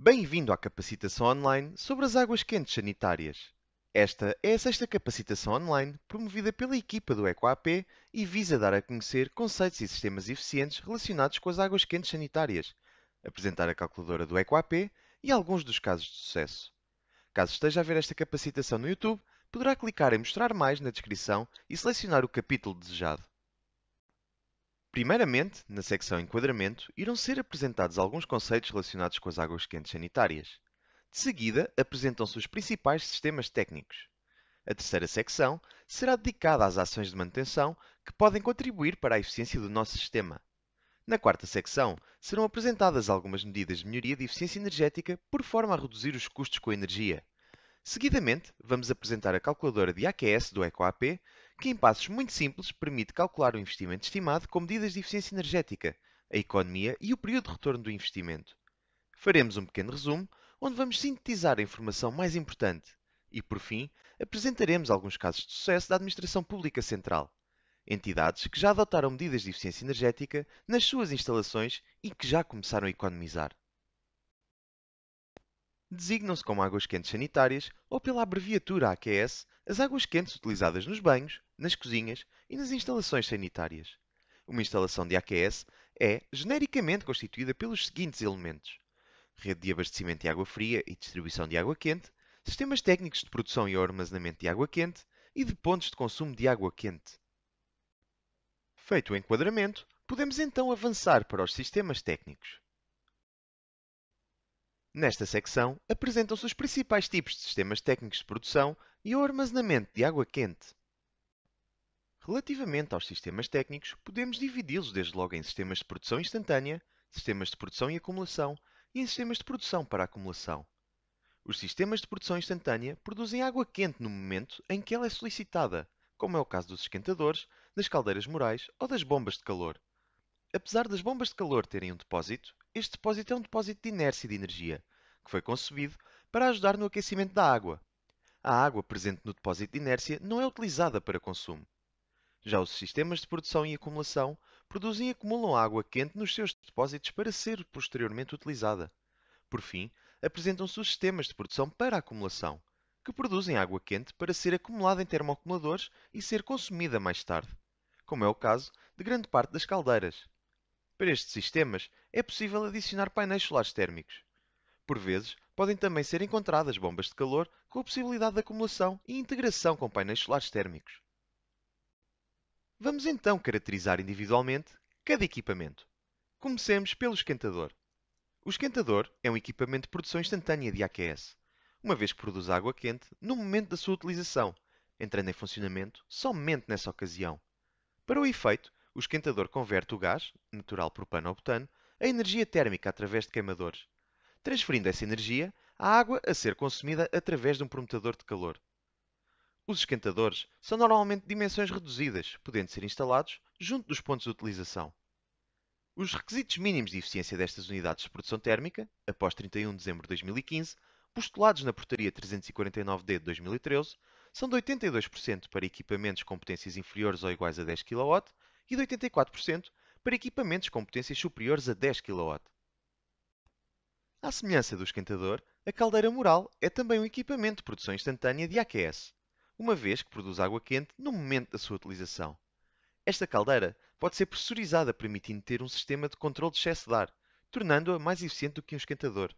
Bem-vindo à capacitação online sobre as águas quentes sanitárias. Esta é a sexta capacitação online promovida pela equipa do EcoAP e visa dar a conhecer conceitos e sistemas eficientes relacionados com as águas quentes sanitárias, apresentar a calculadora do EcoAP e alguns dos casos de sucesso. Caso esteja a ver esta capacitação no YouTube, poderá clicar em Mostrar Mais na descrição e selecionar o capítulo desejado. Primeiramente, na secção Enquadramento, irão ser apresentados alguns conceitos relacionados com as águas quentes sanitárias. De seguida, apresentam-se os principais sistemas técnicos. A terceira secção será dedicada às ações de manutenção que podem contribuir para a eficiência do nosso sistema. Na quarta secção, serão apresentadas algumas medidas de melhoria de eficiência energética por forma a reduzir os custos com a energia. Seguidamente, vamos apresentar a calculadora de AQS do EcoAP, que em passos muito simples permite calcular o investimento estimado com medidas de eficiência energética, a economia e o período de retorno do investimento. Faremos um pequeno resumo, onde vamos sintetizar a informação mais importante e, por fim, apresentaremos alguns casos de sucesso da Administração Pública Central, entidades que já adotaram medidas de eficiência energética nas suas instalações e que já começaram a economizar. Designam-se como águas quentes sanitárias ou pela abreviatura AQS as águas quentes utilizadas nos banhos, nas cozinhas e nas instalações sanitárias. Uma instalação de AQS é genericamente constituída pelos seguintes elementos: rede de abastecimento de água fria e distribuição de água quente, sistemas técnicos de produção e armazenamento de água quente e de pontos de consumo de água quente. Feito o enquadramento, podemos então avançar para os sistemas técnicos. Nesta secção, apresentam-se os principais tipos de sistemas técnicos de produção e o armazenamento de água quente. Relativamente aos sistemas técnicos, podemos dividi-los desde logo em sistemas de produção instantânea, sistemas de produção e acumulação e em sistemas de produção para acumulação. Os sistemas de produção instantânea produzem água quente no momento em que ela é solicitada, como é o caso dos esquentadores, das caldeiras morais ou das bombas de calor. Apesar das bombas de calor terem um depósito, este depósito é um depósito de inércia de energia, que foi concebido para ajudar no aquecimento da água. A água presente no depósito de inércia não é utilizada para consumo, já os sistemas de produção e acumulação produzem e acumulam água quente nos seus depósitos para ser posteriormente utilizada. Por fim, apresentam-se os sistemas de produção para acumulação, que produzem água quente para ser acumulada em termoacumuladores e ser consumida mais tarde, como é o caso de grande parte das caldeiras. Para estes sistemas, é possível adicionar painéis solares térmicos. Por vezes, podem também ser encontradas bombas de calor com a possibilidade de acumulação e integração com painéis solares térmicos. Vamos então caracterizar individualmente cada equipamento. Comecemos pelo esquentador. O esquentador é um equipamento de produção instantânea de AQS, uma vez que produz água quente no momento da sua utilização, entrando em funcionamento somente nessa ocasião. Para o efeito, o esquentador converte o gás, natural propano ou butano, a energia térmica através de queimadores, transferindo essa energia à água a ser consumida através de um prometedor de calor. Os esquentadores são normalmente de dimensões reduzidas, podendo ser instalados junto dos pontos de utilização. Os requisitos mínimos de eficiência destas unidades de produção térmica, após 31 de dezembro de 2015, postulados na Portaria 349-D de 2013, são de 82% para equipamentos com potências inferiores ou iguais a 10 kW e de 84% para equipamentos com potências superiores a 10 kW. À semelhança do esquentador, a caldeira mural é também um equipamento de produção instantânea de AQS, uma vez que produz água quente no momento da sua utilização. Esta caldeira pode ser pressurizada, permitindo ter um sistema de controle de excesso de ar, tornando-a mais eficiente do que um esquentador.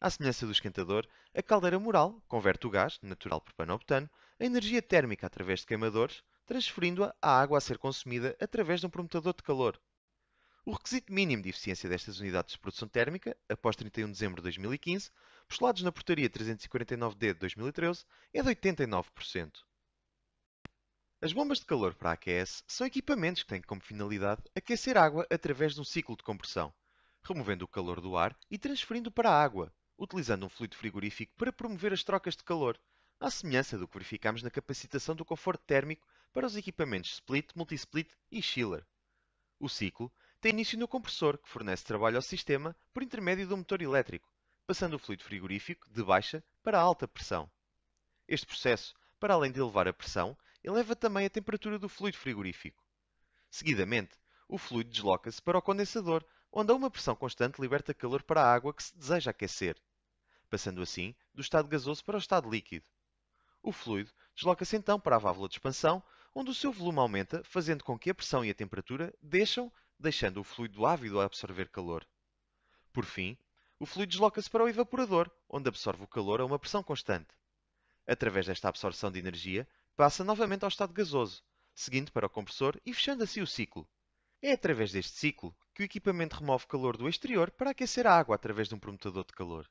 À semelhança do esquentador, a caldeira mural converte o gás, natural butano, a energia térmica através de queimadores, transferindo-a à água a ser consumida através de um prometedor de calor. O requisito mínimo de eficiência destas unidades de produção térmica, após 31 de dezembro de 2015, postulados na Portaria 349D de 2013, é de 89%. As bombas de calor para AQS são equipamentos que têm como finalidade aquecer água através de um ciclo de compressão, removendo o calor do ar e transferindo para a água, utilizando um fluido frigorífico para promover as trocas de calor, à semelhança do que verificamos na capacitação do conforto térmico para os equipamentos split, multisplit e chiller. O ciclo tem início no compressor, que fornece trabalho ao sistema por intermédio de um motor elétrico, passando o fluido frigorífico de baixa para alta pressão. Este processo, para além de elevar a pressão, eleva também a temperatura do fluido frigorífico. Seguidamente, o fluido desloca-se para o condensador, onde a uma pressão constante liberta calor para a água que se deseja aquecer, passando assim do estado gasoso para o estado líquido. O fluido desloca-se então para a válvula de expansão, onde o seu volume aumenta, fazendo com que a pressão e a temperatura deixam, deixando o fluido ávido a absorver calor. Por fim, o fluido desloca-se para o evaporador, onde absorve o calor a uma pressão constante. Através desta absorção de energia, passa novamente ao estado gasoso, seguindo para o compressor e fechando assim o ciclo. É através deste ciclo que o equipamento remove calor do exterior para aquecer a água através de um promotador de calor.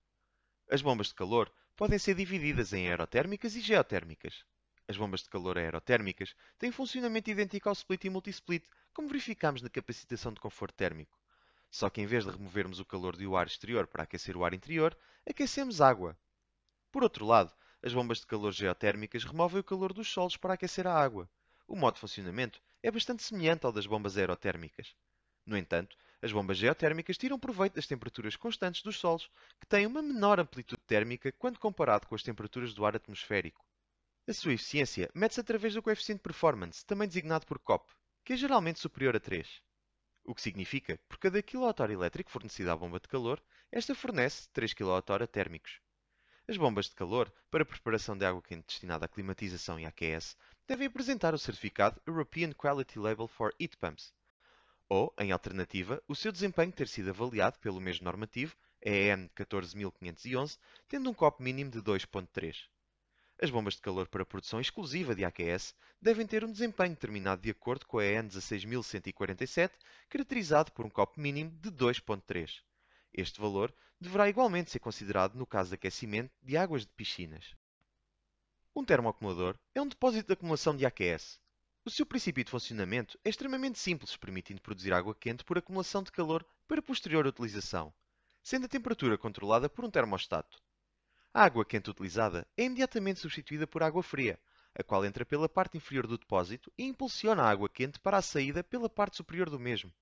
As bombas de calor podem ser divididas em aerotérmicas e geotérmicas. As bombas de calor aerotérmicas têm funcionamento idêntico ao split e multisplit, como verificámos na capacitação de conforto térmico. Só que em vez de removermos o calor do ar exterior para aquecer o ar interior, aquecemos água. Por outro lado, as bombas de calor geotérmicas removem o calor dos solos para aquecer a água. O modo de funcionamento é bastante semelhante ao das bombas aerotérmicas. No entanto, as bombas geotérmicas tiram proveito das temperaturas constantes dos solos, que têm uma menor amplitude térmica quando comparado com as temperaturas do ar atmosférico. A sua eficiência mede-se através do coeficiente performance, também designado por COP, que é geralmente superior a 3. O que significa que por cada kWh elétrico fornecido à bomba de calor, esta fornece 3 kWh térmicos. As bombas de calor, para preparação de água quente destinada à climatização e AQS, devem apresentar o certificado European Quality Label for Heat Pumps, ou, em alternativa, o seu desempenho ter sido avaliado pelo mesmo normativo, EN 14511, tendo um copo mínimo de 2.3. As bombas de calor para produção exclusiva de AQS devem ter um desempenho determinado de acordo com a EN 16147, caracterizado por um copo mínimo de 2.3. Este valor deverá igualmente ser considerado no caso de aquecimento de águas de piscinas. Um termoacumulador é um depósito de acumulação de AQS. O seu princípio de funcionamento é extremamente simples, permitindo produzir água quente por acumulação de calor para posterior utilização, sendo a temperatura controlada por um termostato. A água quente utilizada é imediatamente substituída por água fria, a qual entra pela parte inferior do depósito e impulsiona a água quente para a saída pela parte superior do mesmo.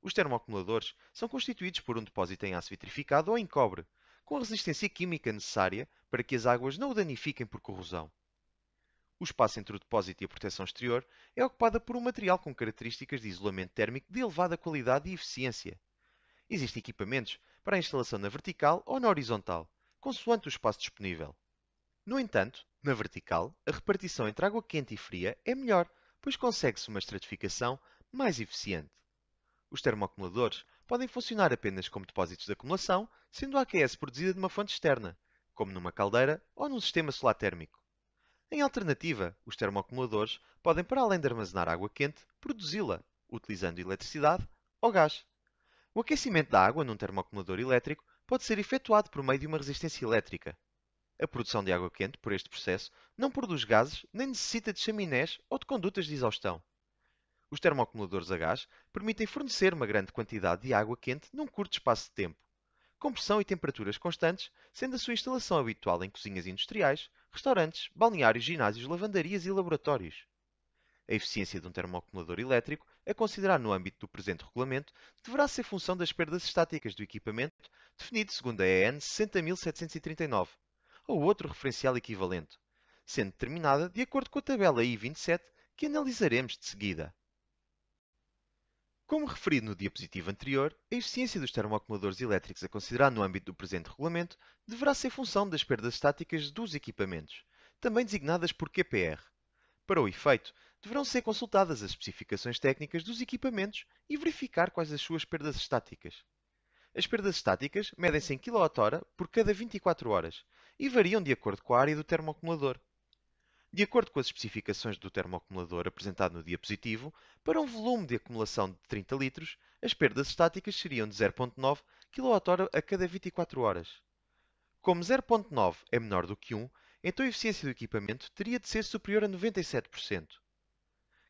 Os termoacumuladores são constituídos por um depósito em aço vitrificado ou em cobre, com a resistência química necessária para que as águas não o danifiquem por corrosão. O espaço entre o depósito e a proteção exterior é ocupado por um material com características de isolamento térmico de elevada qualidade e eficiência. Existem equipamentos para a instalação na vertical ou na horizontal, consoante o espaço disponível. No entanto, na vertical, a repartição entre água quente e fria é melhor, pois consegue-se uma estratificação mais eficiente. Os termoacumuladores podem funcionar apenas como depósitos de acumulação, sendo a AQS produzida de uma fonte externa, como numa caldeira ou num sistema solar térmico. Em alternativa, os termoacumuladores podem, para além de armazenar água quente, produzi-la, utilizando eletricidade ou gás. O aquecimento da água num termoacumulador elétrico pode ser efetuado por meio de uma resistência elétrica. A produção de água quente por este processo não produz gases nem necessita de chaminés ou de condutas de exaustão. Os termoacumuladores a gás permitem fornecer uma grande quantidade de água quente num curto espaço de tempo, com pressão e temperaturas constantes, sendo a sua instalação habitual em cozinhas industriais, restaurantes, balneários, ginásios, lavandarias e laboratórios. A eficiência de um termoacumulador elétrico, a considerar no âmbito do presente regulamento, deverá ser função das perdas estáticas do equipamento, definido segundo a EN 60739, ou outro referencial equivalente, sendo determinada de acordo com a tabela I27 que analisaremos de seguida. Como referido no diapositivo anterior, a eficiência dos termoacumuladores elétricos a considerar no âmbito do presente regulamento deverá ser função das perdas estáticas dos equipamentos, também designadas por QPR. Para o efeito, deverão ser consultadas as especificações técnicas dos equipamentos e verificar quais as suas perdas estáticas. As perdas estáticas medem-se em kWh por cada 24 horas e variam de acordo com a área do termoacumulador. De acordo com as especificações do termoacumulador apresentado no diapositivo, para um volume de acumulação de 30 litros, as perdas estáticas seriam de 0.9 kWh a cada 24 horas. Como 0.9 é menor do que 1, então a eficiência do equipamento teria de ser superior a 97%,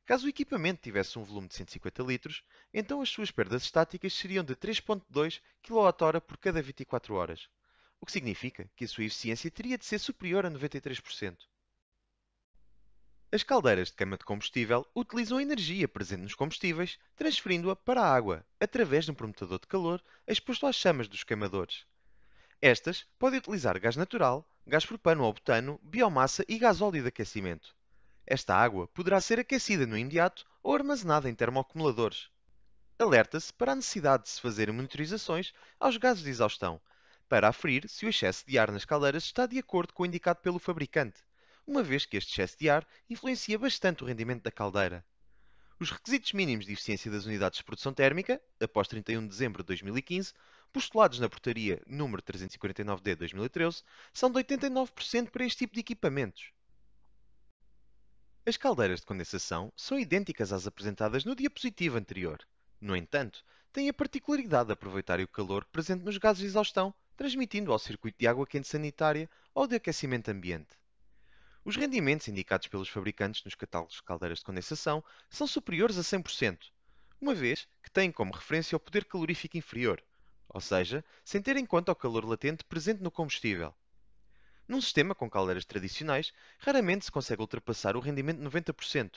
Caso o equipamento tivesse um volume de 150 litros, então as suas perdas estáticas seriam de 3.2 kWh por cada 24 horas, o que significa que a sua eficiência teria de ser superior a 93%. As caldeiras de cama de combustível utilizam a energia presente nos combustíveis, transferindo-a para a água, através de um prometedor de calor exposto às chamas dos queimadores. Estas podem utilizar gás natural, gás propano ou butano, biomassa e gasóleo de aquecimento. Esta água poderá ser aquecida no imediato ou armazenada em termoacumuladores. Alerta-se para a necessidade de se fazer monitorizações aos gases de exaustão, para aferir se o excesso de ar nas caldeiras está de acordo com o indicado pelo fabricante, uma vez que este excesso de ar influencia bastante o rendimento da caldeira. Os requisitos mínimos de eficiência das unidades de produção térmica, após 31 de dezembro de 2015, postulados na portaria número 349D de 2013, são de 89% para este tipo de equipamentos. As caldeiras de condensação são idênticas às apresentadas no diapositivo anterior. No entanto, têm a particularidade de aproveitar o calor presente nos gases de exaustão, transmitindo ao circuito de água quente sanitária ou de aquecimento ambiente. Os rendimentos indicados pelos fabricantes nos catálogos de caldeiras de condensação são superiores a 100%, uma vez que têm como referência o poder calorífico inferior, ou seja, sem ter em conta o calor latente presente no combustível. Num sistema com caldeiras tradicionais, raramente se consegue ultrapassar o rendimento de 90%.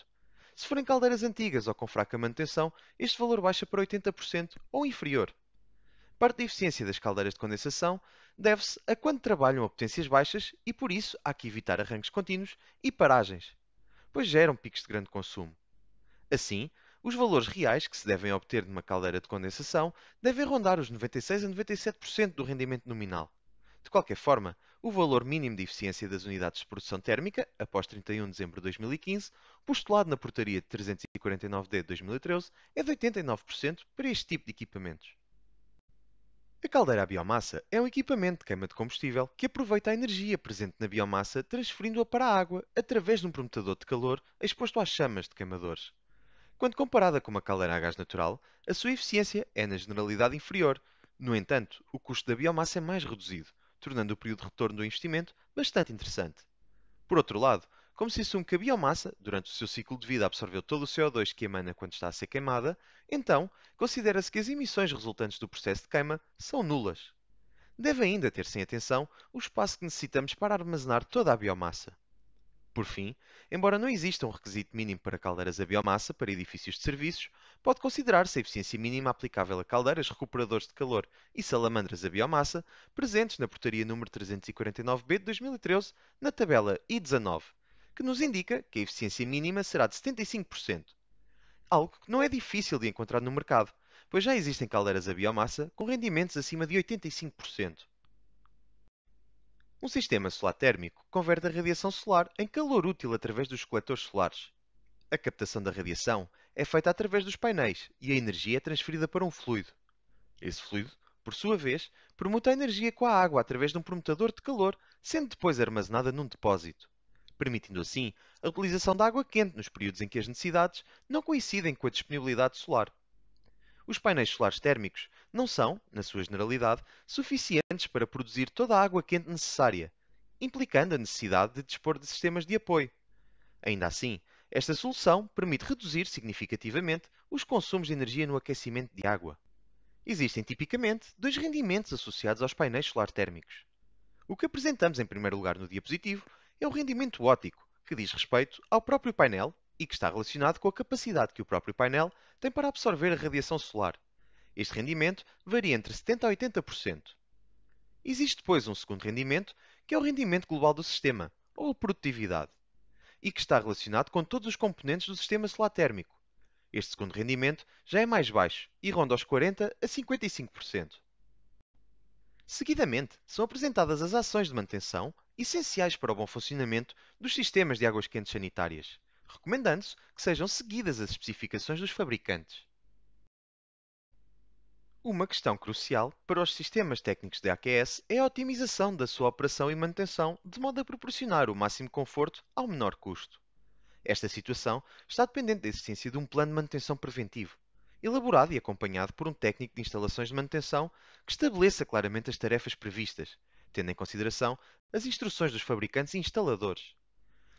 Se forem caldeiras antigas ou com fraca manutenção, este valor baixa para 80% ou inferior. Parte da eficiência das caldeiras de condensação deve-se a quando trabalham a potências baixas e por isso há que evitar arranques contínuos e paragens, pois geram picos de grande consumo. Assim, os valores reais que se devem obter de uma caldeira de condensação devem rondar os 96 a 97% do rendimento nominal. De qualquer forma, o valor mínimo de eficiência das unidades de produção térmica, após 31 de dezembro de 2015, postulado na Portaria 349-D de 2013, é de 89% para este tipo de equipamentos. A caldeira à biomassa é um equipamento de queima de combustível que aproveita a energia presente na biomassa transferindo-a para a água através de um prometedor de calor exposto às chamas de queimadores. Quando comparada com uma caldeira a gás natural, a sua eficiência é na generalidade inferior, no entanto, o custo da biomassa é mais reduzido tornando o período de retorno do investimento bastante interessante. Por outro lado, como se assume que a biomassa, durante o seu ciclo de vida, absorveu todo o CO2 que emana quando está a ser queimada, então considera-se que as emissões resultantes do processo de queima são nulas. Deve ainda ter-se em atenção o espaço que necessitamos para armazenar toda a biomassa. Por fim, embora não exista um requisito mínimo para caldeiras a biomassa para edifícios de serviços, pode considerar-se a eficiência mínima aplicável a caldeiras, recuperadores de calor e salamandras a biomassa, presentes na portaria número 349B de 2013, na tabela I19, que nos indica que a eficiência mínima será de 75%, algo que não é difícil de encontrar no mercado, pois já existem caldeiras a biomassa com rendimentos acima de 85%. Um sistema solar térmico converte a radiação solar em calor útil através dos coletores solares. A captação da radiação é feita através dos painéis e a energia é transferida para um fluido. Esse fluido, por sua vez, permuta a energia com a água através de um prometador de calor, sendo depois armazenada num depósito, permitindo assim a utilização da água quente nos períodos em que as necessidades não coincidem com a disponibilidade solar. Os painéis solares térmicos não são, na sua generalidade, suficientes para produzir toda a água quente necessária, implicando a necessidade de dispor de sistemas de apoio. Ainda assim, esta solução permite reduzir significativamente os consumos de energia no aquecimento de água. Existem tipicamente dois rendimentos associados aos painéis solar térmicos. O que apresentamos em primeiro lugar no diapositivo é o rendimento óptico, que diz respeito ao próprio painel e que está relacionado com a capacidade que o próprio painel tem para absorver a radiação solar. Este rendimento varia entre 70% a 80%. Existe depois um segundo rendimento, que é o rendimento global do sistema, ou a produtividade e que está relacionado com todos os componentes do sistema solar térmico. Este segundo rendimento já é mais baixo e ronda os 40 a 55%. Seguidamente, são apresentadas as ações de manutenção essenciais para o bom funcionamento dos sistemas de águas quentes sanitárias, recomendando-se que sejam seguidas as especificações dos fabricantes. Uma questão crucial para os sistemas técnicos de AQS é a otimização da sua operação e manutenção de modo a proporcionar o máximo conforto ao menor custo. Esta situação está dependente da existência de um plano de manutenção preventivo, elaborado e acompanhado por um técnico de instalações de manutenção que estabeleça claramente as tarefas previstas, tendo em consideração as instruções dos fabricantes e instaladores.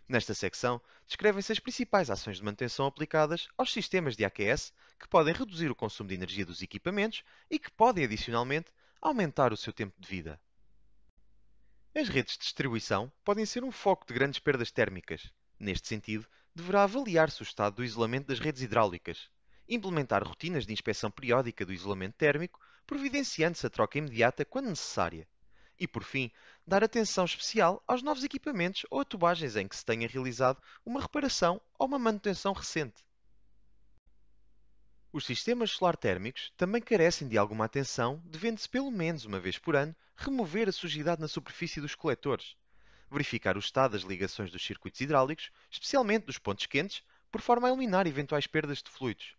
Nesta secção, descrevem-se as principais ações de manutenção aplicadas aos sistemas de AQS que podem reduzir o consumo de energia dos equipamentos e que podem, adicionalmente, aumentar o seu tempo de vida. As redes de distribuição podem ser um foco de grandes perdas térmicas. Neste sentido, deverá avaliar-se o estado do isolamento das redes hidráulicas, implementar rotinas de inspeção periódica do isolamento térmico, providenciando-se a troca imediata quando necessária, e por fim, dar atenção especial aos novos equipamentos ou atubagens em que se tenha realizado uma reparação ou uma manutenção recente. Os sistemas solar térmicos também carecem de alguma atenção, devendo-se pelo menos uma vez por ano remover a sujidade na superfície dos coletores, verificar o estado das ligações dos circuitos hidráulicos, especialmente dos pontos quentes, por forma a eliminar eventuais perdas de fluidos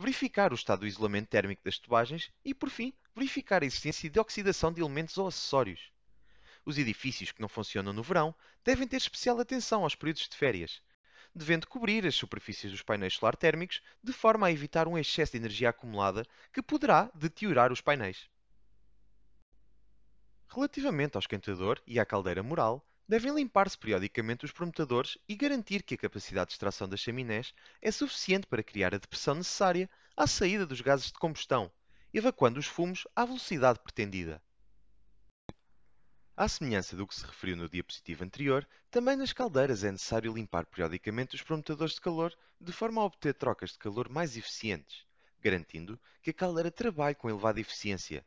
verificar o estado do isolamento térmico das tubagens e, por fim, Verificar a existência de oxidação de elementos ou acessórios. Os edifícios que não funcionam no verão devem ter especial atenção aos períodos de férias, devendo cobrir as superfícies dos painéis solar térmicos de forma a evitar um excesso de energia acumulada que poderá deteriorar os painéis. Relativamente ao esquentador e à caldeira mural, devem limpar-se periodicamente os prometedores e garantir que a capacidade de extração das chaminés é suficiente para criar a depressão necessária à saída dos gases de combustão, evacuando os fumos à velocidade pretendida. À semelhança do que se referiu no diapositivo anterior, também nas caldeiras é necessário limpar periodicamente os promotores de calor de forma a obter trocas de calor mais eficientes, garantindo que a caldeira trabalhe com elevada eficiência.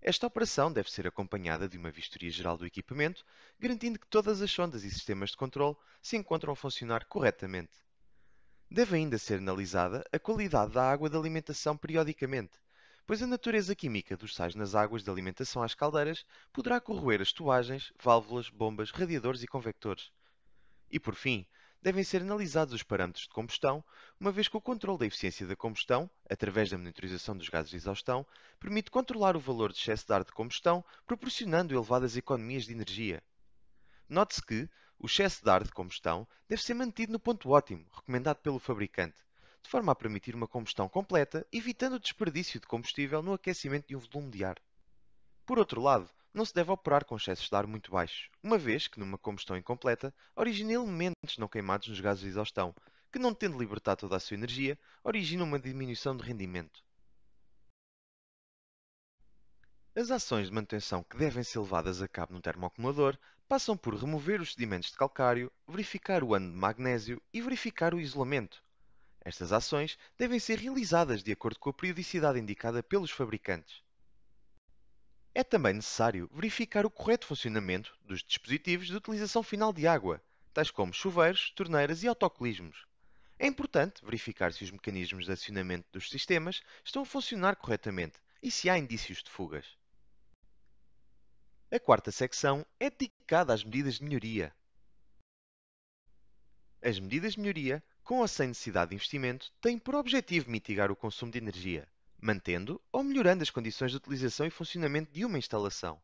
Esta operação deve ser acompanhada de uma vistoria geral do equipamento, garantindo que todas as sondas e sistemas de controle se encontram a funcionar corretamente. Deve ainda ser analisada a qualidade da água de alimentação periodicamente, pois a natureza química dos sais nas águas de alimentação às caldeiras poderá corroer as tuagens, válvulas, bombas, radiadores e convectores. E por fim, devem ser analisados os parâmetros de combustão, uma vez que o controle da eficiência da combustão, através da monitorização dos gases de exaustão, permite controlar o valor de excesso de ar de combustão, proporcionando elevadas economias de energia. Note-se que o excesso de ar de combustão deve ser mantido no ponto ótimo, recomendado pelo fabricante, de forma a permitir uma combustão completa, evitando o desperdício de combustível no aquecimento de um volume de ar. Por outro lado, não se deve operar com excessos de ar muito baixos, uma vez que, numa combustão incompleta, origina elementos não queimados nos gases de exaustão, que, não tendo libertado toda a sua energia, origina uma diminuição de rendimento. As ações de manutenção que devem ser levadas a cabo no termoacumulador passam por remover os sedimentos de calcário, verificar o ano de magnésio e verificar o isolamento, estas ações devem ser realizadas de acordo com a periodicidade indicada pelos fabricantes. É também necessário verificar o correto funcionamento dos dispositivos de utilização final de água, tais como chuveiros, torneiras e autocolismos. É importante verificar se os mecanismos de acionamento dos sistemas estão a funcionar corretamente e se há indícios de fugas. A quarta secção é dedicada às medidas de melhoria. As medidas de melhoria com ou sem necessidade de investimento, tem por objetivo mitigar o consumo de energia, mantendo ou melhorando as condições de utilização e funcionamento de uma instalação.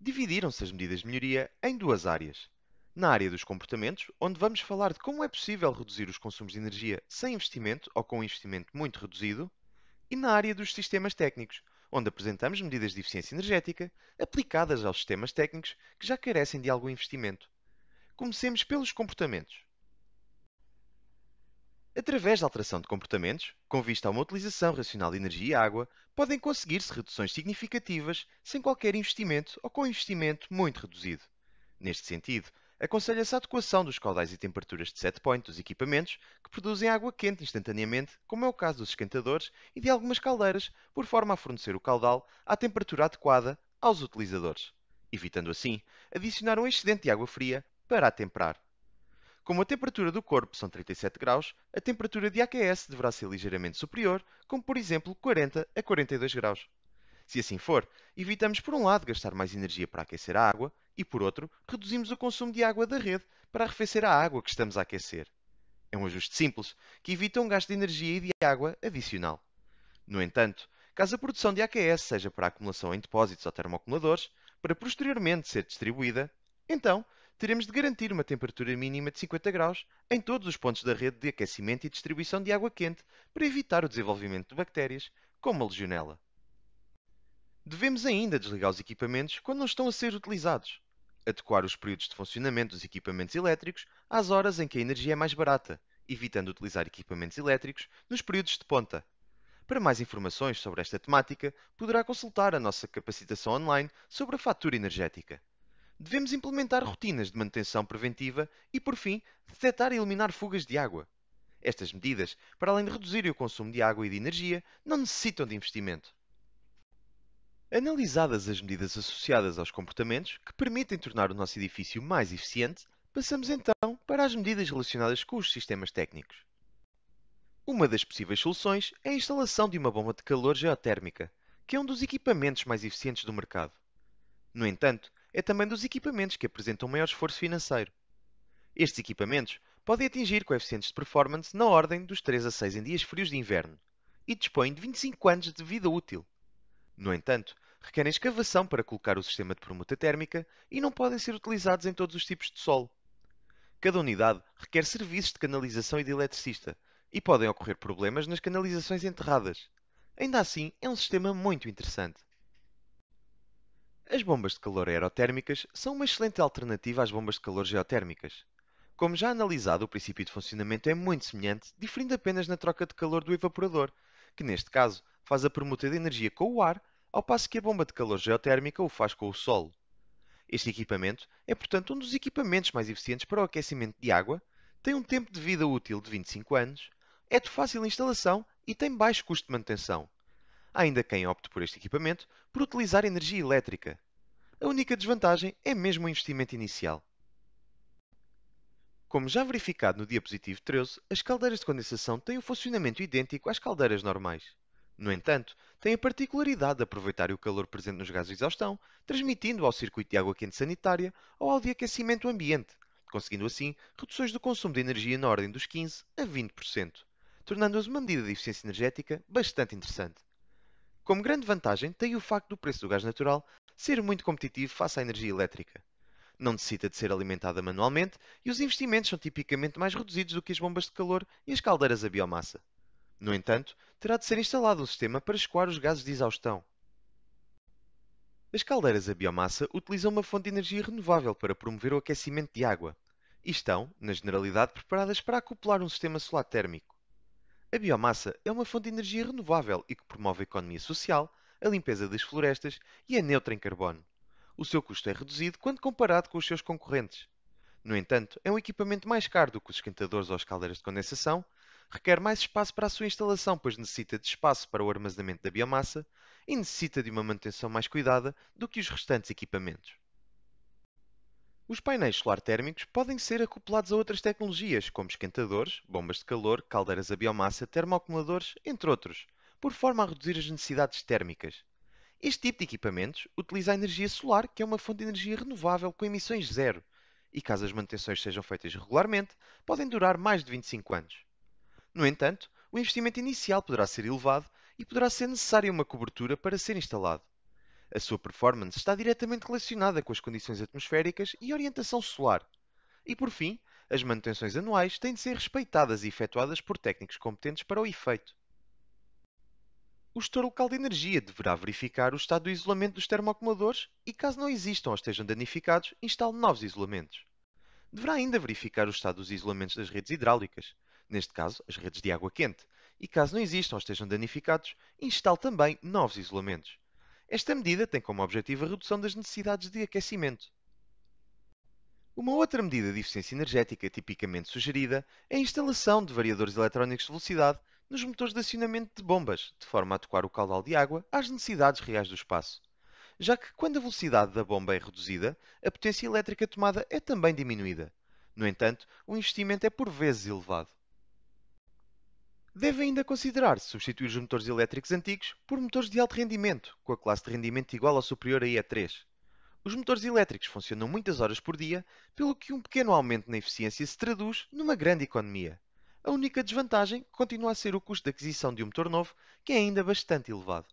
Dividiram-se as medidas de melhoria em duas áreas. Na área dos comportamentos, onde vamos falar de como é possível reduzir os consumos de energia sem investimento ou com um investimento muito reduzido, e na área dos sistemas técnicos, onde apresentamos medidas de eficiência energética aplicadas aos sistemas técnicos que já carecem de algum investimento. Comecemos pelos comportamentos. Através da alteração de comportamentos, com vista a uma utilização racional de energia e água, podem conseguir-se reduções significativas sem qualquer investimento ou com investimento muito reduzido. Neste sentido, aconselha-se a adequação dos caudais e temperaturas de setpoint dos equipamentos que produzem água quente instantaneamente, como é o caso dos esquentadores e de algumas caldeiras, por forma a fornecer o caudal à temperatura adequada aos utilizadores, evitando assim adicionar um excedente de água fria para atemperar. Como a temperatura do corpo são 37 graus, a temperatura de AQS deverá ser ligeiramente superior, como por exemplo 40 a 42 graus. Se assim for, evitamos por um lado gastar mais energia para aquecer a água e por outro, reduzimos o consumo de água da rede para arrefecer a água que estamos a aquecer. É um ajuste simples que evita um gasto de energia e de água adicional. No entanto, caso a produção de AQS seja para acumulação em depósitos ou termoacumuladores, para posteriormente ser distribuída, então teremos de garantir uma temperatura mínima de 50 graus em todos os pontos da rede de aquecimento e distribuição de água quente para evitar o desenvolvimento de bactérias, como a legionela. Devemos ainda desligar os equipamentos quando não estão a ser utilizados, adequar os períodos de funcionamento dos equipamentos elétricos às horas em que a energia é mais barata, evitando utilizar equipamentos elétricos nos períodos de ponta. Para mais informações sobre esta temática, poderá consultar a nossa capacitação online sobre a fatura energética devemos implementar rotinas de manutenção preventiva e, por fim, detectar e eliminar fugas de água. Estas medidas, para além de reduzirem o consumo de água e de energia, não necessitam de investimento. Analisadas as medidas associadas aos comportamentos que permitem tornar o nosso edifício mais eficiente, passamos então para as medidas relacionadas com os sistemas técnicos. Uma das possíveis soluções é a instalação de uma bomba de calor geotérmica, que é um dos equipamentos mais eficientes do mercado. No entanto, é também dos equipamentos que apresentam maior esforço financeiro. Estes equipamentos podem atingir coeficientes de performance na ordem dos 3 a 6 em dias frios de inverno e dispõem de 25 anos de vida útil. No entanto, requerem escavação para colocar o sistema de permuta térmica e não podem ser utilizados em todos os tipos de solo. Cada unidade requer serviços de canalização e de eletricista e podem ocorrer problemas nas canalizações enterradas. Ainda assim, é um sistema muito interessante. As bombas de calor aerotérmicas são uma excelente alternativa às bombas de calor geotérmicas. Como já analisado, o princípio de funcionamento é muito semelhante, diferindo apenas na troca de calor do evaporador, que neste caso faz a permuta de energia com o ar, ao passo que a bomba de calor geotérmica o faz com o solo. Este equipamento é, portanto, um dos equipamentos mais eficientes para o aquecimento de água, tem um tempo de vida útil de 25 anos, é de fácil instalação e tem baixo custo de manutenção. Há ainda quem opte por este equipamento por utilizar energia elétrica. A única desvantagem é mesmo o investimento inicial. Como já verificado no diapositivo 13, as caldeiras de condensação têm um funcionamento idêntico às caldeiras normais. No entanto, têm a particularidade de aproveitar o calor presente nos gases de exaustão, transmitindo ao circuito de água quente sanitária ou ao de aquecimento ambiente, conseguindo assim reduções do consumo de energia na ordem dos 15 a 20%, tornando-as uma medida de eficiência energética bastante interessante. Como grande vantagem tem o facto do preço do gás natural ser muito competitivo face à energia elétrica. Não necessita de ser alimentada manualmente e os investimentos são tipicamente mais reduzidos do que as bombas de calor e as caldeiras a biomassa. No entanto, terá de ser instalado um sistema para escoar os gases de exaustão. As caldeiras a biomassa utilizam uma fonte de energia renovável para promover o aquecimento de água e estão, na generalidade, preparadas para acoplar um sistema solar térmico. A biomassa é uma fonte de energia renovável e que promove a economia social, a limpeza das florestas e é neutra em carbono. O seu custo é reduzido quando comparado com os seus concorrentes. No entanto, é um equipamento mais caro do que os esquentadores ou as caldeiras de condensação, requer mais espaço para a sua instalação, pois necessita de espaço para o armazenamento da biomassa e necessita de uma manutenção mais cuidada do que os restantes equipamentos. Os painéis solar térmicos podem ser acoplados a outras tecnologias, como esquentadores, bombas de calor, caldeiras a biomassa, termoacumuladores, entre outros, por forma a reduzir as necessidades térmicas. Este tipo de equipamentos utiliza a energia solar, que é uma fonte de energia renovável com emissões zero, e caso as manutenções sejam feitas regularmente, podem durar mais de 25 anos. No entanto, o investimento inicial poderá ser elevado e poderá ser necessária uma cobertura para ser instalado. A sua performance está diretamente relacionada com as condições atmosféricas e orientação solar. E por fim, as manutenções anuais têm de ser respeitadas e efetuadas por técnicos competentes para o efeito. O gestor local de energia deverá verificar o estado do isolamento dos termoacumuladores e, caso não existam ou estejam danificados, instale novos isolamentos. Deverá ainda verificar o estado dos isolamentos das redes hidráulicas, neste caso as redes de água quente, e caso não existam ou estejam danificados, instale também novos isolamentos. Esta medida tem como objetivo a redução das necessidades de aquecimento. Uma outra medida de eficiência energética tipicamente sugerida é a instalação de variadores eletrónicos de velocidade nos motores de acionamento de bombas, de forma a adequar o caudal de água às necessidades reais do espaço. Já que, quando a velocidade da bomba é reduzida, a potência elétrica tomada é também diminuída. No entanto, o investimento é por vezes elevado. Deve ainda considerar substituir os motores elétricos antigos por motores de alto rendimento, com a classe de rendimento igual ou superior a E3. Os motores elétricos funcionam muitas horas por dia, pelo que um pequeno aumento na eficiência se traduz numa grande economia. A única desvantagem continua a ser o custo de aquisição de um motor novo, que é ainda bastante elevado.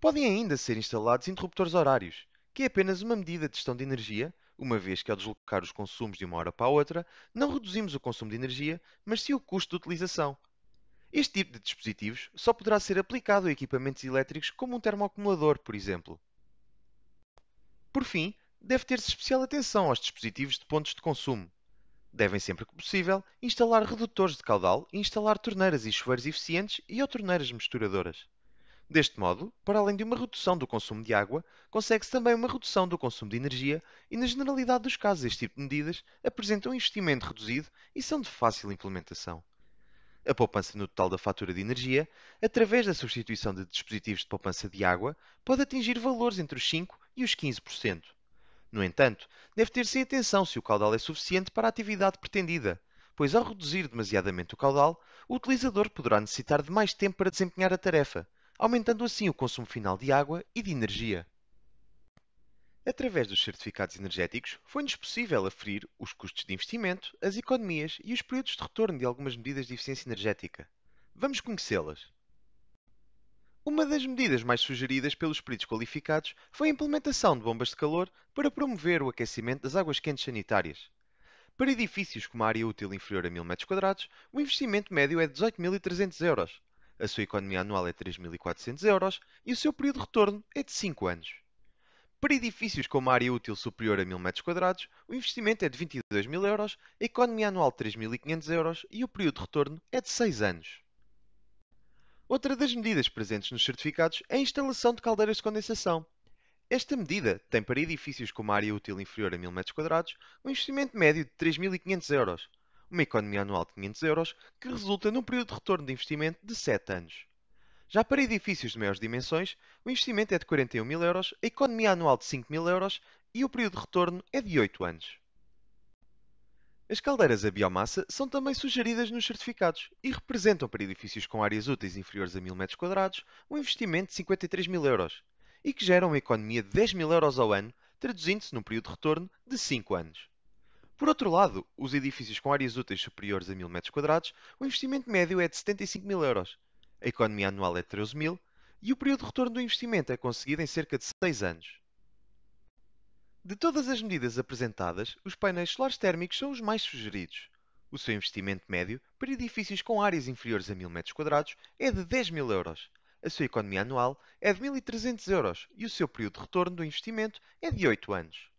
Podem ainda ser instalados interruptores horários, que é apenas uma medida de gestão de energia, uma vez que ao deslocar os consumos de uma hora para a outra, não reduzimos o consumo de energia, mas sim o custo de utilização. Este tipo de dispositivos só poderá ser aplicado a equipamentos elétricos como um termoacumulador, por exemplo. Por fim, deve ter-se especial atenção aos dispositivos de pontos de consumo. Devem sempre que possível instalar redutores de caudal e instalar torneiras e chuveiros eficientes e ou torneiras misturadoras. Deste modo, para além de uma redução do consumo de água, consegue-se também uma redução do consumo de energia e, na generalidade dos casos, este tipo de medidas apresentam um investimento reduzido e são de fácil implementação. A poupança no total da fatura de energia, através da substituição de dispositivos de poupança de água, pode atingir valores entre os 5% e os 15%. No entanto, deve ter-se atenção se o caudal é suficiente para a atividade pretendida, pois ao reduzir demasiadamente o caudal, o utilizador poderá necessitar de mais tempo para desempenhar a tarefa, aumentando assim o consumo final de água e de energia. Através dos certificados energéticos, foi-nos possível aferir os custos de investimento, as economias e os períodos de retorno de algumas medidas de eficiência energética. Vamos conhecê-las. Uma das medidas mais sugeridas pelos peritos qualificados foi a implementação de bombas de calor para promover o aquecimento das águas quentes sanitárias. Para edifícios com uma área útil inferior a 1000 m2, o investimento médio é de 18.300 euros, a sua economia anual é 3.400 euros e o seu período de retorno é de 5 anos. Para edifícios com uma área útil superior a 1.000 metros quadrados, o investimento é de 22.000 euros, a economia anual de 3.500 euros e o período de retorno é de 6 anos. Outra das medidas presentes nos certificados é a instalação de caldeiras de condensação. Esta medida tem para edifícios com uma área útil inferior a 1.000 metros quadrados um investimento médio de 3.500 euros, uma economia anual de 500 euros, que resulta num período de retorno de investimento de 7 anos. Já para edifícios de maiores dimensões, o investimento é de 41 mil euros, a economia anual de 5 mil euros e o período de retorno é de 8 anos. As caldeiras a biomassa são também sugeridas nos certificados e representam para edifícios com áreas úteis inferiores a 1000 m quadrados um investimento de 53 mil euros e que geram uma economia de 10 mil euros ao ano, traduzindo-se num período de retorno de 5 anos. Por outro lado, os edifícios com áreas úteis superiores a 1000 m o investimento médio é de 75 mil euros, a economia anual é de 13 mil e o período de retorno do investimento é conseguido em cerca de 6 anos. De todas as medidas apresentadas, os painéis solares térmicos são os mais sugeridos. O seu investimento médio para edifícios com áreas inferiores a 1000 m é de 10 mil euros. A sua economia anual é de 1.300 euros e o seu período de retorno do investimento é de 8 anos.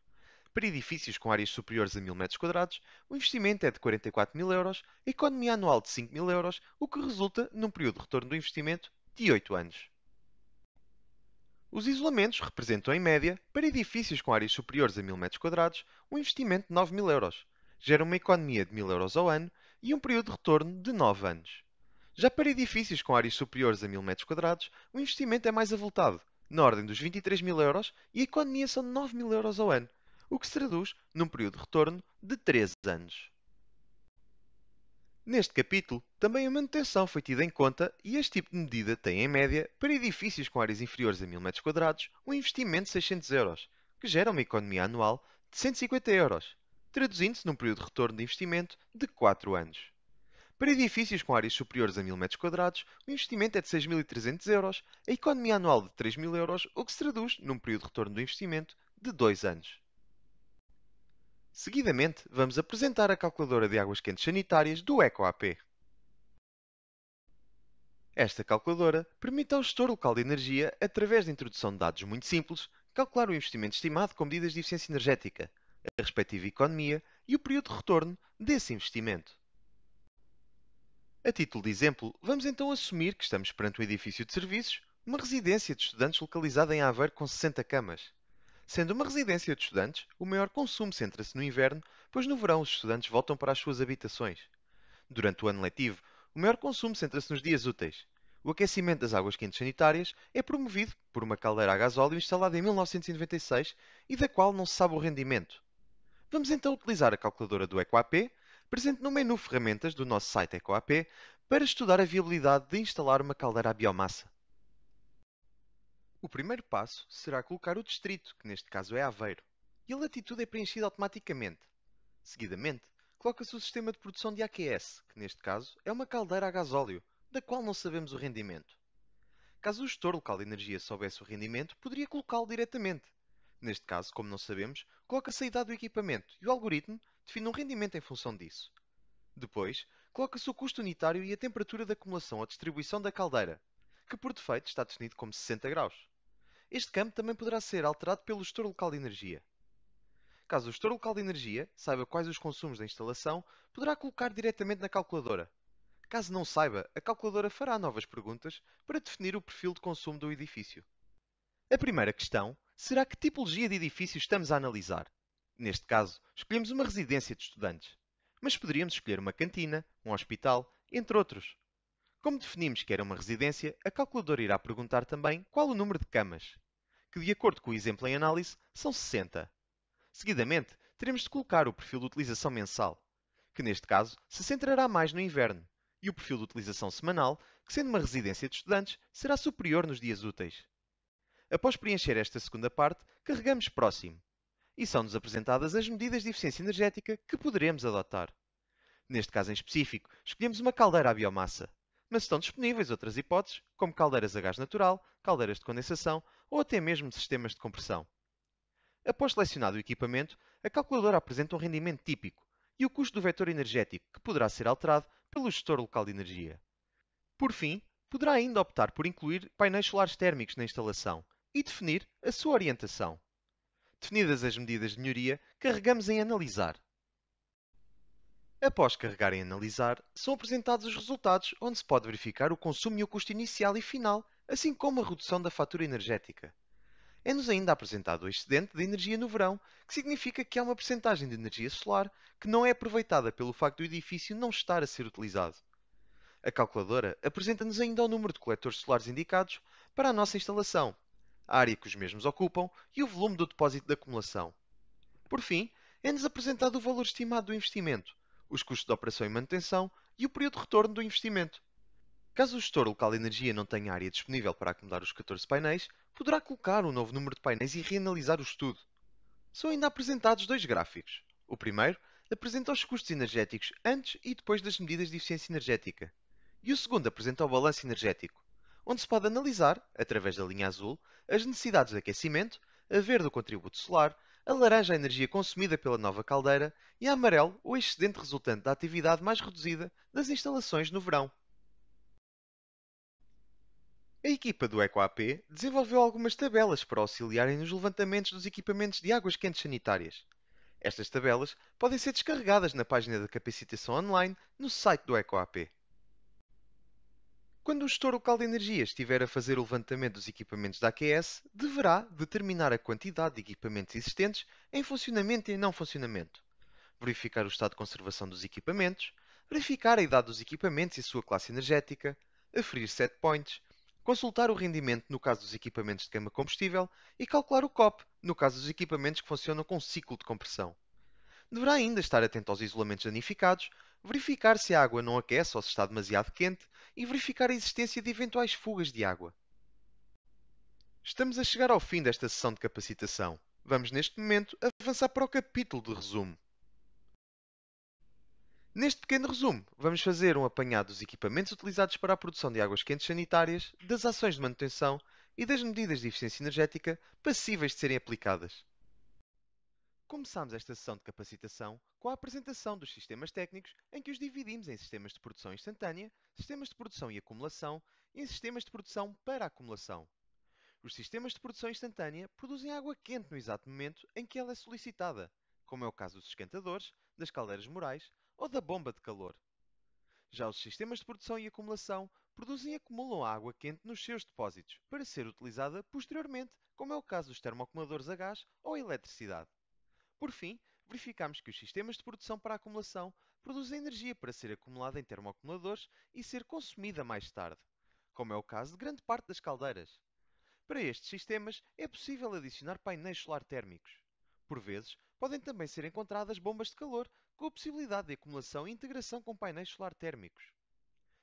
Para edifícios com áreas superiores a 1000 m quadrados, o investimento é de 44 mil euros, a economia anual de 5 mil euros, o que resulta num período de retorno do investimento de 8 anos. Os isolamentos representam, em média, para edifícios com áreas superiores a 1000 m quadrados, um investimento de 9 mil euros. Gera uma economia de 1000 euros ao ano e um período de retorno de 9 anos. Já para edifícios com áreas superiores a 1000 m quadrados, o investimento é mais avultado, na ordem dos 23 mil euros e a economia são de 9 mil euros ao ano o que se traduz num período de retorno de 3 anos. Neste capítulo, também a manutenção foi tida em conta e este tipo de medida tem, em média, para edifícios com áreas inferiores a 1000 m quadrados um investimento de 600 euros, que gera uma economia anual de 150 euros, traduzindo-se num período de retorno de investimento de 4 anos. Para edifícios com áreas superiores a 1000 m quadrados o investimento é de 6.300 euros, a economia anual de 3.000 euros, o que se traduz num período de retorno do investimento de 2 anos. Seguidamente, vamos apresentar a calculadora de águas quentes sanitárias do EcoAP. Esta calculadora permite ao gestor local de energia, através da introdução de dados muito simples, calcular o investimento estimado com medidas de eficiência energética, a respectiva economia e o período de retorno desse investimento. A título de exemplo, vamos então assumir que estamos perante um edifício de serviços, uma residência de estudantes localizada em Aveiro com 60 camas. Sendo uma residência de estudantes, o maior consumo centra-se no inverno, pois no verão os estudantes voltam para as suas habitações. Durante o ano letivo, o maior consumo centra-se nos dias úteis. O aquecimento das águas quentes sanitárias é promovido por uma caldeira a gasóleo instalada em 1996 e da qual não se sabe o rendimento. Vamos então utilizar a calculadora do EcoAP, presente no menu Ferramentas do nosso site EcoAP, para estudar a viabilidade de instalar uma caldeira à biomassa. O primeiro passo será colocar o distrito, que neste caso é Aveiro, e a latitude é preenchida automaticamente. Seguidamente, coloca-se o sistema de produção de AQS, que neste caso é uma caldeira a gasóleo, da qual não sabemos o rendimento. Caso o gestor local de energia soubesse o rendimento, poderia colocá-lo diretamente. Neste caso, como não sabemos, coloca-se a idade do equipamento e o algoritmo define um rendimento em função disso. Depois, coloca-se o custo unitário e a temperatura de acumulação ou distribuição da caldeira, que por defeito está definido como 60 graus. Este campo também poderá ser alterado pelo gestor local de energia. Caso o gestor local de energia saiba quais os consumos da instalação, poderá colocar diretamente na calculadora. Caso não saiba, a calculadora fará novas perguntas para definir o perfil de consumo do edifício. A primeira questão será que tipologia de edifício estamos a analisar. Neste caso, escolhemos uma residência de estudantes, mas poderíamos escolher uma cantina, um hospital, entre outros. Como definimos que era uma residência, a calculadora irá perguntar também qual o número de camas, que de acordo com o exemplo em análise são 60. Seguidamente, teremos de colocar o perfil de utilização mensal, que neste caso se centrará mais no inverno, e o perfil de utilização semanal, que sendo uma residência de estudantes, será superior nos dias úteis. Após preencher esta segunda parte, carregamos Próximo, e são-nos apresentadas as medidas de eficiência energética que poderemos adotar. Neste caso em específico, escolhemos uma caldeira à biomassa mas estão disponíveis outras hipóteses, como caldeiras a gás natural, caldeiras de condensação ou até mesmo sistemas de compressão. Após selecionado o equipamento, a calculadora apresenta um rendimento típico e o custo do vetor energético, que poderá ser alterado pelo gestor local de energia. Por fim, poderá ainda optar por incluir painéis solares térmicos na instalação e definir a sua orientação. Definidas as medidas de melhoria, carregamos em Analisar Após carregar em Analisar, são apresentados os resultados, onde se pode verificar o consumo e o custo inicial e final, assim como a redução da fatura energética. É-nos ainda apresentado o excedente de energia no verão, que significa que há uma percentagem de energia solar que não é aproveitada pelo facto do edifício não estar a ser utilizado. A calculadora apresenta-nos ainda o número de coletores solares indicados para a nossa instalação, a área que os mesmos ocupam e o volume do depósito de acumulação. Por fim, é-nos apresentado o valor estimado do investimento, os custos de operação e manutenção e o período de retorno do investimento. Caso o gestor local de energia não tenha área disponível para acomodar os 14 painéis, poderá colocar um novo número de painéis e reanalisar o estudo. São ainda apresentados dois gráficos. O primeiro apresenta os custos energéticos antes e depois das medidas de eficiência energética. E o segundo apresenta o balanço energético, onde se pode analisar, através da linha azul, as necessidades de aquecimento, a verde o contributo solar, a laranja é a energia consumida pela nova caldeira e a amarelo o excedente resultante da atividade mais reduzida das instalações no verão. A equipa do EcoAP desenvolveu algumas tabelas para auxiliarem nos levantamentos dos equipamentos de águas quentes sanitárias. Estas tabelas podem ser descarregadas na página da capacitação online no site do EcoAP. Quando o gestor local de energia estiver a fazer o levantamento dos equipamentos da AQS, deverá determinar a quantidade de equipamentos existentes em funcionamento e não funcionamento, verificar o estado de conservação dos equipamentos, verificar a idade dos equipamentos e sua classe energética, aferir set points, consultar o rendimento no caso dos equipamentos de queima combustível e calcular o COP no caso dos equipamentos que funcionam com ciclo de compressão. Deverá ainda estar atento aos isolamentos danificados, verificar se a água não aquece ou se está demasiado quente, e verificar a existência de eventuais fugas de água. Estamos a chegar ao fim desta sessão de capacitação. Vamos neste momento avançar para o capítulo de resumo. Neste pequeno resumo, vamos fazer um apanhado dos equipamentos utilizados para a produção de águas quentes sanitárias, das ações de manutenção e das medidas de eficiência energética passíveis de serem aplicadas. Começámos esta sessão de capacitação com a apresentação dos sistemas técnicos em que os dividimos em sistemas de produção instantânea, sistemas de produção e acumulação e em sistemas de produção para acumulação. Os sistemas de produção instantânea produzem água quente no exato momento em que ela é solicitada, como é o caso dos esquentadores, das caldeiras morais ou da bomba de calor. Já os sistemas de produção e acumulação produzem e acumulam água quente nos seus depósitos, para ser utilizada posteriormente, como é o caso dos termoacumuladores a gás ou a eletricidade. Por fim, verificamos que os sistemas de produção para acumulação produzem energia para ser acumulada em termoacumuladores e ser consumida mais tarde, como é o caso de grande parte das caldeiras. Para estes sistemas é possível adicionar painéis solar térmicos. Por vezes, podem também ser encontradas bombas de calor com a possibilidade de acumulação e integração com painéis solar térmicos.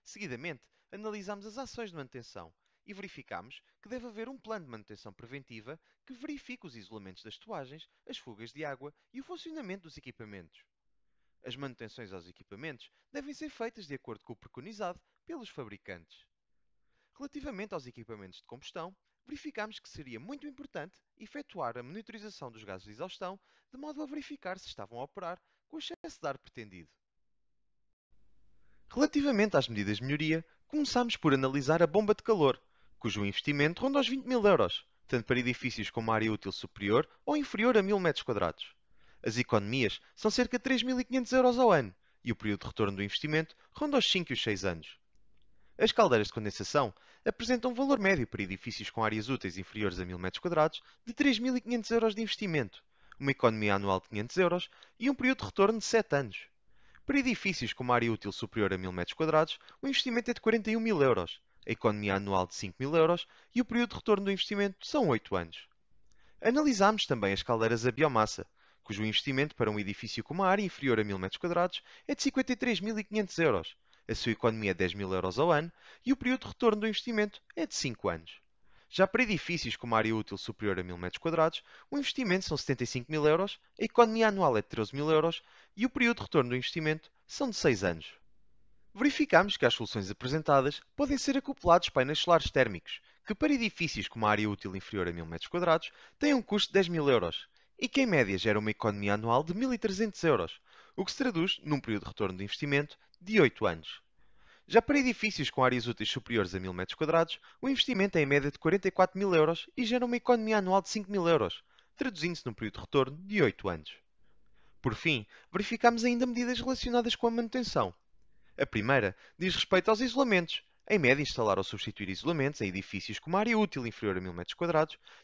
Seguidamente, analisamos as ações de manutenção, e verificamos que deve haver um plano de manutenção preventiva que verifique os isolamentos das toagens, as fugas de água e o funcionamento dos equipamentos. As manutenções aos equipamentos devem ser feitas de acordo com o preconizado pelos fabricantes. Relativamente aos equipamentos de combustão, verificamos que seria muito importante efetuar a monitorização dos gases de exaustão de modo a verificar se estavam a operar com o excesso de ar pretendido. Relativamente às medidas de melhoria, começamos por analisar a bomba de calor, cujo investimento ronda os 20 mil euros, tanto para edifícios com uma área útil superior ou inferior a 1000 metros quadrados. As economias são cerca de 3.500 euros ao ano e o período de retorno do investimento ronda os 5 e os 6 anos. As caldeiras de condensação apresentam um valor médio para edifícios com áreas úteis inferiores a 1000 metros quadrados de 3.500 euros de investimento, uma economia anual de 500 euros e um período de retorno de 7 anos. Para edifícios com uma área útil superior a 1000 metros quadrados, o investimento é de 41 mil euros economia anual de 5 mil euros e o período de retorno do investimento são 8 anos. Analisámos também as caldeiras a biomassa, cujo investimento para um edifício com uma área inferior a 1000 metros quadrados é de 53.500 euros, a sua economia é 10 mil euros ao ano e o período de retorno do investimento é de 5 anos. Já para edifícios com uma área útil superior a 1000 metros quadrados, o investimento são 75 mil euros, a economia anual é de 13 mil euros e o período de retorno do investimento são de 6 anos verificamos que as soluções apresentadas podem ser acoplados painéis solares térmicos, que para edifícios com uma área útil inferior a 1000 m têm um custo de 10 mil euros e que em média gera uma economia anual de 1.300 euros, o que se traduz num período de retorno de investimento de 8 anos. Já para edifícios com áreas úteis superiores a 1000 m o investimento é em média de 44 mil euros e gera uma economia anual de 5 mil euros, traduzindo-se num período de retorno de 8 anos. Por fim, verificamos ainda medidas relacionadas com a manutenção, a primeira diz respeito aos isolamentos. Em média, instalar ou substituir isolamentos em edifícios com uma área útil inferior a 1000 m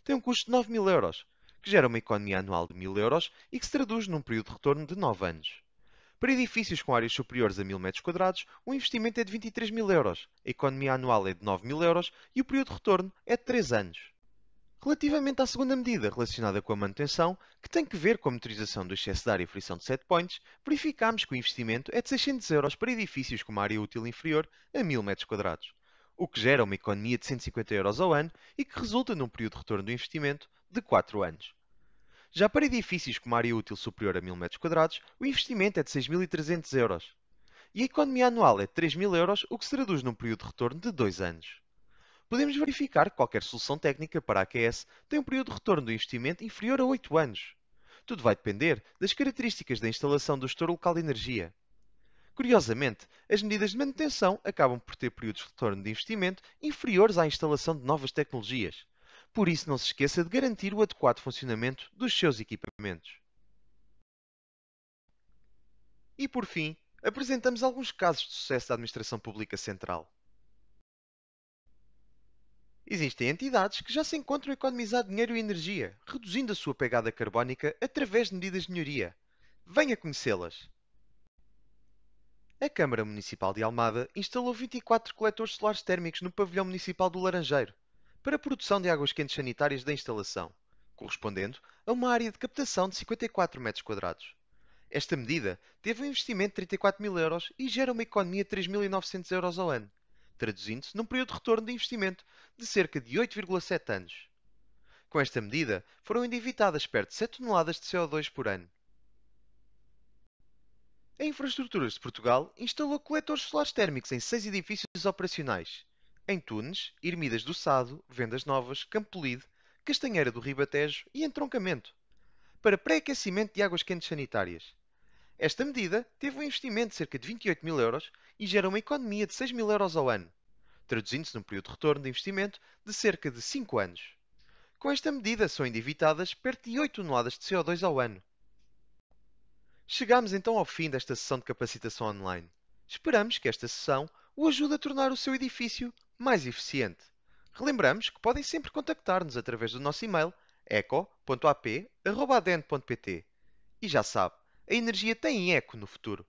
tem um custo de 9.000 euros, que gera uma economia anual de 1000 euros e que se traduz num período de retorno de 9 anos. Para edifícios com áreas superiores a 1000 m o investimento é de 23.000 euros, a economia anual é de 9.000 euros e o período de retorno é de 3 anos. Relativamente à segunda medida relacionada com a manutenção, que tem que ver com a motorização do excesso de área e frição de 7 points, verificámos que o investimento é de 600 euros para edifícios com uma área útil inferior a 1000 m2, o que gera uma economia de 150 euros ao ano e que resulta num período de retorno do investimento de 4 anos. Já para edifícios com uma área útil superior a 1000 m2, o investimento é de 6.300 euros. E a economia anual é de 3.000 euros, o que se traduz num período de retorno de 2 anos podemos verificar que qualquer solução técnica para a AQS tem um período de retorno do investimento inferior a 8 anos. Tudo vai depender das características da instalação do gestor local de energia. Curiosamente, as medidas de manutenção acabam por ter períodos de retorno de investimento inferiores à instalação de novas tecnologias. Por isso, não se esqueça de garantir o adequado funcionamento dos seus equipamentos. E por fim, apresentamos alguns casos de sucesso da Administração Pública Central. Existem entidades que já se encontram a economizar dinheiro e energia, reduzindo a sua pegada carbónica através de medidas de melhoria. Venha conhecê-las! A Câmara Municipal de Almada instalou 24 coletores solares térmicos no pavilhão municipal do Laranjeiro, para a produção de águas quentes sanitárias da instalação, correspondendo a uma área de captação de 54 metros quadrados. Esta medida teve um investimento de 34 mil euros e gera uma economia de 3.900 euros ao ano, traduzindo-se num período de retorno de investimento de cerca de 8,7 anos. Com esta medida, foram ainda evitadas perto de 7 toneladas de CO2 por ano. A Infraestruturas de Portugal instalou coletores solares térmicos em seis edifícios operacionais, em Tunes, Irmidas do Sado, Vendas Novas, Campolide, Castanheira do Ribatejo e Entroncamento, para pré-aquecimento de águas quentes sanitárias. Esta medida teve um investimento de cerca de 28 mil euros e gera uma economia de 6 mil euros ao ano, traduzindo-se num período de retorno de investimento de cerca de 5 anos. Com esta medida são evitadas perto de 8 toneladas de CO2 ao ano. Chegámos então ao fim desta sessão de capacitação online. Esperamos que esta sessão o ajude a tornar o seu edifício mais eficiente. Relembramos que podem sempre contactar-nos através do nosso e-mail eco.ap.adn.pt. E já sabe, a energia tem eco no futuro.